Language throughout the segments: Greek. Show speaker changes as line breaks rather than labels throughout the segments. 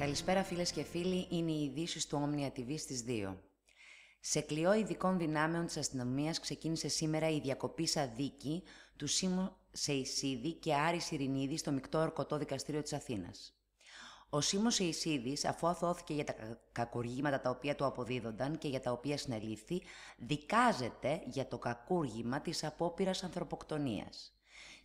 Καλησπέρα φίλες και φίλοι, είναι οι ειδήσει του Omnia TV στις 2. Σε κλειό ειδικών δυνάμεων της αστυνομίας ξεκίνησε σήμερα η διακοπήσα δίκη του Σίμου Σεϊσίδη και Άρη Σιρινίδη στο μεικτό ορκωτό δικαστήριο της Αθήνας. Ο Σίμος Σεϊσίδης, αφού αθώθηκε για τα κακουργήματα τα οποία του αποδίδονταν και για τα οποία συνελήφθη, δικάζεται για το κακούργημα της απόπειρας ανθρωποκτονίας.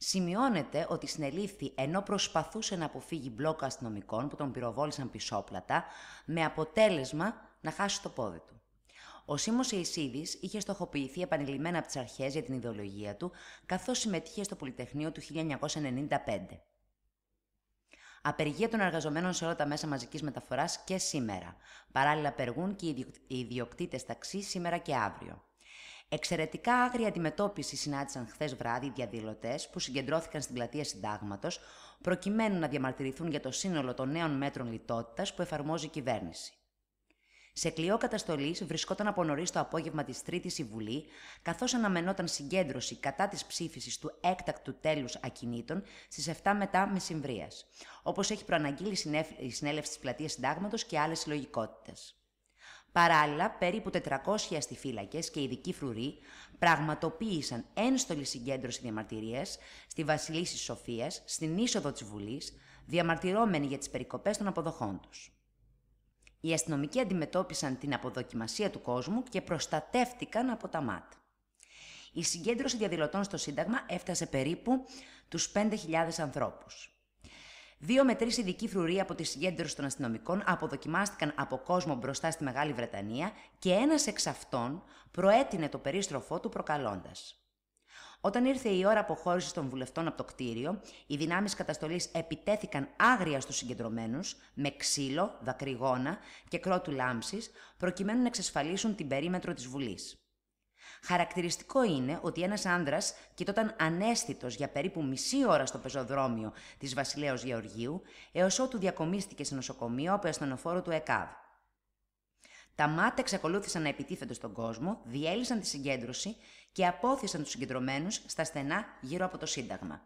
Σημειώνεται ότι συνελήφθη ενώ προσπαθούσε να αποφύγει μπλοκ αστυνομικών που τον πυροβόλησαν πισόπλατα, με αποτέλεσμα να χάσει το πόδι του. Ο Σίμω Εισίδης είχε στοχοποιηθεί επανειλημμένα από τις αρχές για την ιδεολογία του, καθώς συμμετείχε στο Πολυτεχνείο του 1995. Απεργία των εργαζομένων σε όλα τα μέσα μαζικής μεταφοράς και σήμερα. Παράλληλα, απεργούν και οι ιδιοκτήτες ταξί σήμερα και αύριο. Εξαιρετικά άγρια αντιμετώπιση συνάντησαν χθες βράδυ οι διαδηλωτές που συγκεντρώθηκαν στην πλατεία Συντάγματος προκειμένου να διαμαρτυρηθούν για το σύνολο των νέων μέτρων λιτότητας που εφαρμόζει η κυβέρνηση. Σε κλειό καταστολής βρισκόταν από νωρίς το απόγευμα της Τρίτης η Βουλή, καθώς αναμενόταν συγκέντρωση κατά της ψήφισης του έκτακτου τέλους ακινήτων στις 7 μετά μεσημβρίας, όπως έχει προαναγγείλει η συνέλευση της Πλατείας Συντάγματος και άλλες συλλογικότητες. Παράλληλα, περίπου 400 αστιφύλακες και ειδικοί φρουροί πραγματοποίησαν ένστολη συγκέντρωση διαμαρτυρία στη Βασιλίση Σοφίας, στην είσοδο της Βουλής, διαμαρτυρώμενοι για τις περικοπές των αποδοχών τους. Οι αστυνομικοί αντιμετώπισαν την αποδοκιμασία του κόσμου και προστατεύτηκαν από τα ΜΑΤ. Η συγκέντρωση διαδηλωτών στο Σύνταγμα έφτασε περίπου τους 5.000 ανθρώπους. Δύο με τρεις ειδικοί φρουροί από τη συγκέντρωση των αστυνομικών αποδοκιμάστηκαν από κόσμο μπροστά στη Μεγάλη Βρετανία και ένας εξ αυτών προέτεινε το περίστροφό του προκαλώντας. Όταν ήρθε η ώρα αποχώρησης των βουλευτών από το κτίριο, οι δυνάμεις καταστολής επιτέθηκαν άγρια στους συγκεντρωμένους, με ξύλο, δακρυγόνα και κρότου λάμψης, προκειμένου να εξασφαλίσουν την περίμετρο της Βουλής. Χαρακτηριστικό είναι ότι ένας άνδρας κοιτόταν ανέστητος για περίπου μισή ώρα στο πεζοδρόμιο της Βασιλέως Γεωργίου, έως ότου διακομίστηκε σε νοσοκομείο από ασθενοφόρο του ΕΚΑΒ. Τα μάτια εξακολούθησαν να επιτίθενται στον κόσμο, διέλυσαν τη συγκέντρωση και απόθυσαν τους συγκεντρωμένους στα στενά γύρω από το Σύνταγμα.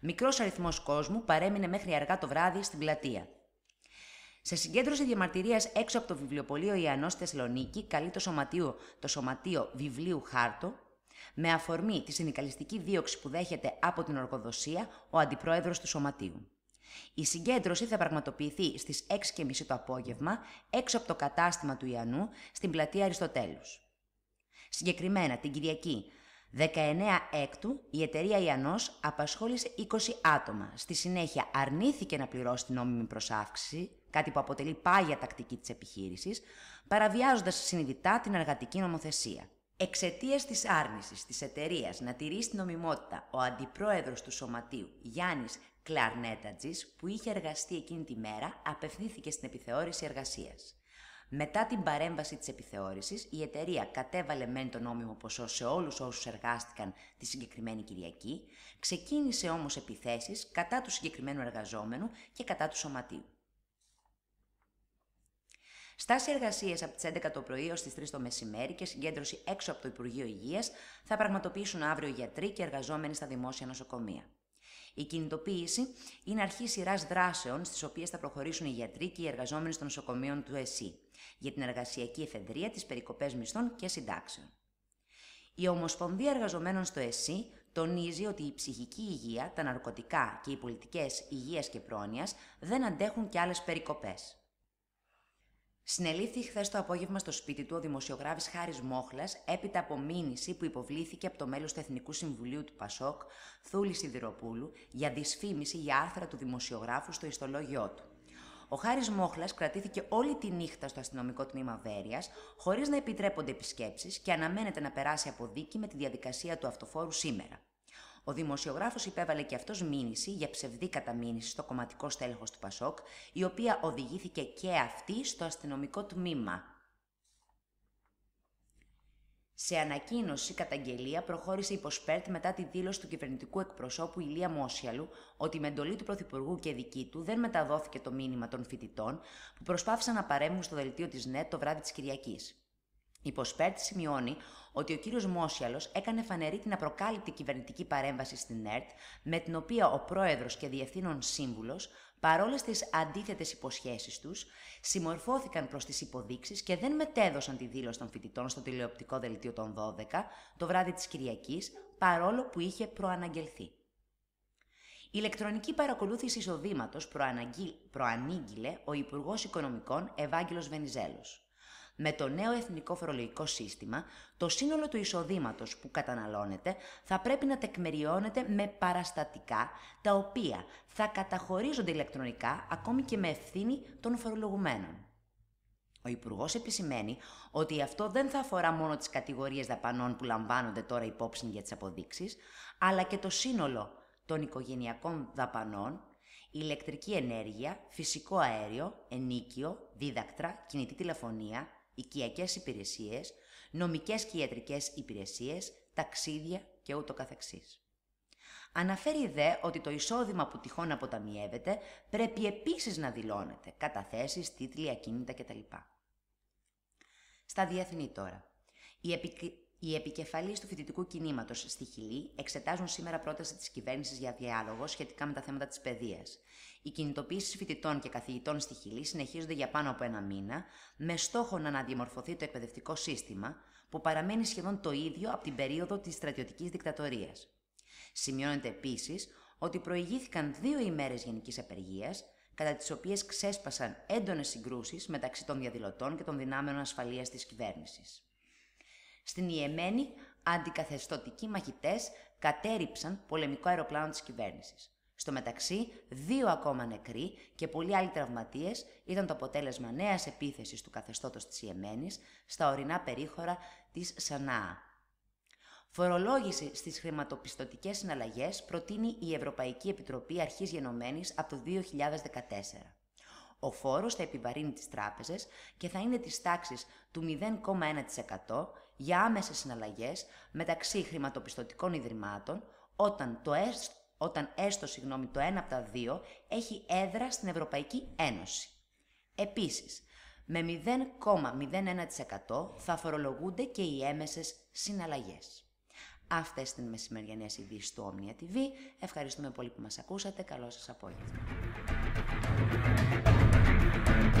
Μικρός αριθμός κόσμου παρέμεινε μέχρι αργά το βράδυ στην πλατεία. Σε συγκέντρωση διαμαρτυρίας έξω από το βιβλιοπωλείο Ιανό Θεσσαλονίκη, καλεί το σωματείο, το σωματείο βιβλίου Χάρτο, με αφορμή τη συνδικαλιστική δίωξη που δέχεται από την ορκοδοσία ο αντιπρόεδρος του σωματείου. Η συγκέντρωση θα πραγματοποιηθεί στις 6.30 το απόγευμα έξω από το κατάστημα του Ιαννού στην πλατεία Αριστοτέλους. Συγκεκριμένα την Κυριακή 19 έκτου η εταιρεία Ιανός απασχόλησε 20 άτομα. Στη συνέχεια αρνήθηκε να πληρώσει την νόμιμη προσάυξη, κάτι που αποτελεί πάγια τακτική της επιχείρησης, παραβιάζοντας συνειδητά την εργατική νομοθεσία. Εξαιτίας της άρνησης της εταιρείας να τηρήσει την νομιμότητα, ο αντιπρόεδρος του Σωματείου Γιάννης Κλαρνέτατζης, που είχε εργαστεί εκείνη τη μέρα, απευθύνθηκε στην επιθεώρηση εργασίας. Μετά την παρέμβαση της επιθεώρησης, η εταιρεία κατέβαλε μεν το νόμιμο ποσό σε όλους όσους εργάστηκαν τη συγκεκριμένη Κυριακή, ξεκίνησε όμως επιθέσεις κατά του συγκεκριμένου εργαζόμενου και κατά του σωματίου. Στάση εργασία από τις 11 το πρωί ως τις 3 το μεσημέρι και συγκέντρωση έξω από το Υπουργείο Υγείας θα πραγματοποιήσουν αύριο γιατροί και εργαζόμενοι στα δημόσια νοσοκομεία. Η κινητοποίηση είναι αρχή σειράς δράσεων στις οποίες θα προχωρήσουν οι γιατροί και οι εργαζόμενοι των νοσοκομείων του ΕΣΥ για την εργασιακή εφεδρεία, τις περικοπές μισθών και συντάξεων. Η Ομοσπονδία Εργαζομένων στο ΕΣΥ τονίζει ότι η ψυχική υγεία, τα ναρκωτικά και οι πολιτικές υγείας και πρόνοιας δεν αντέχουν και άλλες περικοπές. Συνελήφθη χθες το απόγευμα στο σπίτι του ο δημοσιογράφης Χάρης Μόχλας έπειτα από μήνυση που υποβλήθηκε από το μέλος του Εθνικού Συμβουλίου του Πασόκ, Θούλη Σιδηροπούλου, για δυσφήμιση για άρθρα του δημοσιογράφου στο ιστολόγιο του. Ο Χάρης Μόχλας κρατήθηκε όλη τη νύχτα στο αστυνομικό τμήμα Βέρειας, χωρίς να επιτρέπονται επισκέψεις και αναμένεται να περάσει από δίκη με τη διαδικασία του αυτοφόρου σήμερα. Ο δημοσιογράφος υπέβαλε και αυτός μήνυση για ψευδή καταμήνυση στο κομματικό στέλεχος του Πασόκ, η οποία οδηγήθηκε και αυτή στο αστυνομικό τμήμα. Σε ανακοίνωση καταγγελία προχώρησε υποσπέρτη μετά τη δήλωση του κυβερνητικού εκπροσώπου Ηλία Μόσιαλου ότι με εντολή του Πρωθυπουργού και δική του δεν μεταδόθηκε το μήνυμα των φοιτητών που προσπάθησαν να παρέμβουν στο δελτίο της ΝΕΤ το βράδυ της Κυριακής. Η Ποσπέρτη σημειώνει ότι ο κύριος Μόσιαλος έκανε φανερή την απροκάλυπτη κυβερνητική παρέμβαση στην ΕΡΤ, με την οποία ο πρόεδρος και διευθύνων σύμβουλος, παρόλες τις αντίθετες υποσχέσεις τους, συμμορφώθηκαν προς τις υποδείξεις και δεν μετέδωσαν τη δήλωση των φοιτητών στο τηλεοπτικό δελτίο των 12 το βράδυ της Κυριακής, παρόλο που είχε προαναγγελθεί. Η ηλεκτρονική παρακολούθηση εισοδήματος προανήγγειλε ο Υπουργός Οικονομικών Ευάγγελος Βενιζέλος. Με το νέο εθνικό φορολογικό σύστημα, το σύνολο του εισοδήματος που καταναλώνεται θα πρέπει να τεκμεριώνεται με παραστατικά, τα οποία θα καταχωρίζονται ηλεκτρονικά ακόμη και με ευθύνη των φορολογουμένων. Ο Υπουργός επισημαίνει ότι αυτό δεν θα αφορά μόνο τις κατηγορίες δαπανών που λαμβάνονται τώρα υπόψη για τις αποδείξεις, αλλά και το σύνολο των οικογενειακών δαπανών, ηλεκτρική ενέργεια, φυσικό αέριο, ενίκιο, δίδακτρα, κινητή τηλεφωνία, οικιακές υπηρεσίες, νομικές και ιατρικές υπηρεσίες, ταξίδια και ούτω καθεξής. Αναφέρει δε ότι το εισόδημα που τυχόν αποταμιεύεται πρέπει επίσης να δηλώνεται, καταθέσεις, τίτλοι, ακίνητα κτλ. Στα διεθνή τώρα. Η οι επικεφαλείς του φοιτητικού κινήματος στη Χιλή εξετάζουν σήμερα πρόταση της κυβέρνησης για διάλογο σχετικά με τα θέματα της παιδείας. Οι κινητοποιήσει φοιτητών και καθηγητών στη Χιλή συνεχίζονται για πάνω από ένα μήνα, με στόχο να αναδιαμορφωθεί το εκπαιδευτικό σύστημα, που παραμένει σχεδόν το ίδιο από την περίοδο της στρατιωτικής δικτατορίας. Σημειώνεται επίσης ότι προηγήθηκαν δύο ημέρες γενικής απεργίας, κατά τις οποίες ξέσπασαν έντονες συγκρούσεις μεταξύ των διαδηλωτών και των δυνάμεων ασφαλείας της κυβέρνησης. Στην Ιεμένη, αντικαθεστωτικοί μαχητές κατέριψαν πολεμικό αεροπλάνο της κυβέρνησης. Στο μεταξύ, δύο ακόμα νεκροί και πολλοί άλλοι τραυματίες ήταν το αποτέλεσμα νέας επίθεσης του καθεστώτος της Ιεμένης στα ορεινά περίχωρα της Σανάα. Φορολόγηση στις χρηματοπιστωτικές συναλλαγές προτείνει η Ευρωπαϊκή Επιτροπή Αρχής Γενομένης από το 2014. Ο φόρος θα επιβαρύνει τις τράπεζες και θα είναι της τάξης του 0,1% για άμεσες συναλλαγές μεταξύ χρηματοπιστωτικών ιδρυμάτων όταν το, έστω, όταν έστω συγγνώμη, το 1 από τα 2 έχει έδρα στην Ευρωπαϊκή Ένωση. Επίσης, με 0,01% θα φορολογούνται και οι έμεσες συναλλαγές. Αυτές ήταν οι μεσημεριανές ειδήσεις του Omnia TV. Ευχαριστούμε πολύ που μας ακούσατε. Καλό σας απόγευμα.